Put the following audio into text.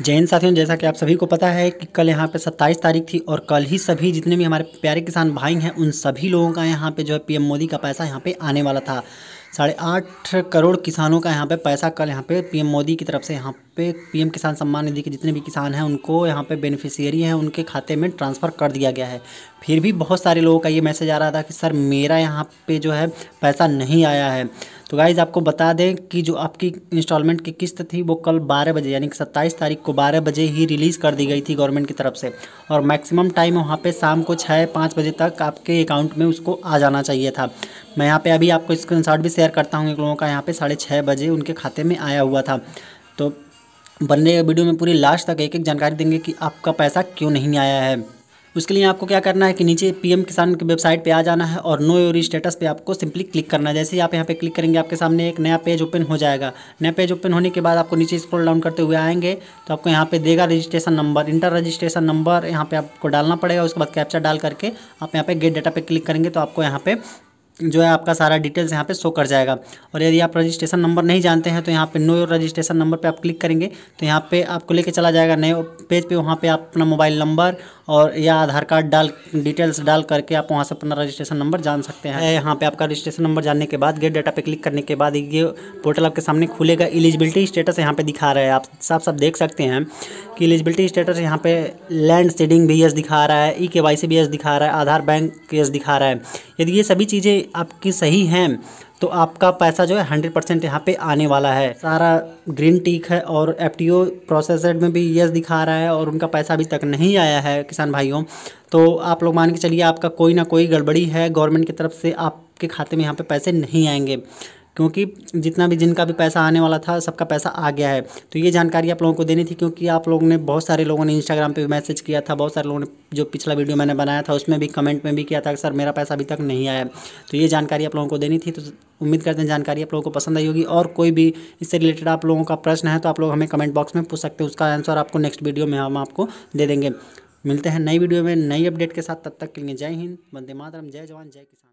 जय हिंद साथियों जैसा कि आप सभी को पता है कि कल यहाँ पे 27 तारीख थी और कल ही सभी जितने भी हमारे प्यारे किसान भाई हैं उन सभी लोगों का यहाँ पे जो है पीएम मोदी का पैसा यहाँ पे आने वाला था साढ़े आठ करोड़ किसानों का यहाँ पे पैसा कल यहाँ पे पीएम मोदी की तरफ से यहाँ पे पीएम किसान सम्मान निधि के जितने भी किसान हैं उनको यहाँ पे बेनिफिशियरी हैं उनके खाते में ट्रांसफ़र कर दिया गया है फिर भी बहुत सारे लोगों का ये मैसेज आ रहा था कि सर मेरा यहाँ पे जो है पैसा नहीं आया है तो गाइज़ आपको बता दें कि जो आपकी इंस्टॉलमेंट की किस्त थी वो कल 12 बजे यानी कि 27 तारीख को 12 बजे ही रिलीज़ कर दी गई थी गवर्नमेंट की तरफ से और मैक्सिमम टाइम वहाँ पे शाम को छः पाँच बजे तक आपके अकाउंट में उसको आ जाना चाहिए था मैं यहाँ पे अभी आपको स्क्रीन भी शेयर करता हूँ एक लोगों का यहाँ पे साढ़े छः बजे उनके खाते में आया हुआ था तो बनने वीडियो में पूरी लास्ट तक एक एक जानकारी देंगे कि आपका पैसा क्यों नहीं आया है उसके लिए आपको क्या करना है कि नीचे पीएम किसान की वेबसाइट पे आ जाना है और नो योर स्टेटस पे आपको सिंपली क्लिक करना है जैसे ही आप यहाँ पे क्लिक करेंगे आपके सामने एक नया पेज ओपन हो जाएगा नया पेज ओपन होने के बाद आपको नीचे स्क्रॉल डाउन करते हुए आएंगे तो आपको यहाँ पे देगा registration number enter registration number यहाँ पर आपको डालना पड़ेगा उसके बाद कैप्चर डाल करके आप यहाँ पे गेट डाटा पर क्लिक करेंगे तो आपको यहाँ पे जो है आपका सारा डिटेल्स यहाँ पे शो कर जाएगा और यदि आप रजिस्ट्रेशन नंबर नहीं जानते हैं तो यहाँ पे नो रजिस्ट्रेशन नंबर पे आप क्लिक करेंगे तो यहाँ पे आपको लेके चला जाएगा नए पेज पे वहाँ पे आप अपना मोबाइल नंबर और या आधार कार्ड डाल डिटेल्स डाल करके आप वहाँ से अपना रजिस्ट्रेशन नंबर जान सकते हैं यहाँ पे आपका रजिस्ट्रेशन नंबर जानने के बाद गेट डाटा पे क्लिक करने के बाद ये पोर्टल आपके सामने खुलेगा एलिजिबिलिटी स्टेटस यहाँ पे दिखा रहा है आप साफ साफ देख सकते हैं कि एलिजिबिलिटी स्टेटस यहाँ पे लैंड सीडिंग भी यस दिखा रहा है ई के वाई सी भी यस दिखा रहा है आधार बैंक यस दिखा रहा है यदि ये सभी चीज़ें आपकी सही हैं तो आपका पैसा जो है हंड्रेड परसेंट यहाँ पर आने वाला है सारा ग्रीन टीक है और एफ टी प्रोसेसड में भी यस दिखा रहा है और उनका पैसा अभी तक नहीं आया है किसान भाइयों तो आप लोग मान के चलिए आपका कोई ना कोई गड़बड़ी है गवर्नमेंट की तरफ से आपके खाते में यहाँ पे पैसे नहीं आएंगे क्योंकि जितना भी जिनका भी पैसा आने वाला था सबका पैसा आ गया है तो ये जानकारी आप लोगों को देनी थी क्योंकि आप लोगों ने बहुत सारे लोगों ने इंस्टाग्राम पर भी मैसेज किया था बहुत सारे लोगों ने जो पिछला वीडियो मैंने बनाया था उसमें भी कमेंट में भी किया था सर मेरा पैसा अभी तक नहीं आया तो ये जानकारी आप लोगों को देनी थी तो उम्मीद करते हैं जानकारी आप लोगों को पसंद आई होगी और कोई भी इससे रिलेटेड आप लोगों का प्रश्न है तो आप लोग हमें कमेंट बॉक्स में पूछ सकते हैं उसका आंसर आपको नेक्स्ट वीडियो में हम आपको दे देंगे मिलते हैं नई वीडियो में नई अपडेट के साथ तब तक के लिए जय हिंद वंदे मातरम जय जवान जय किसान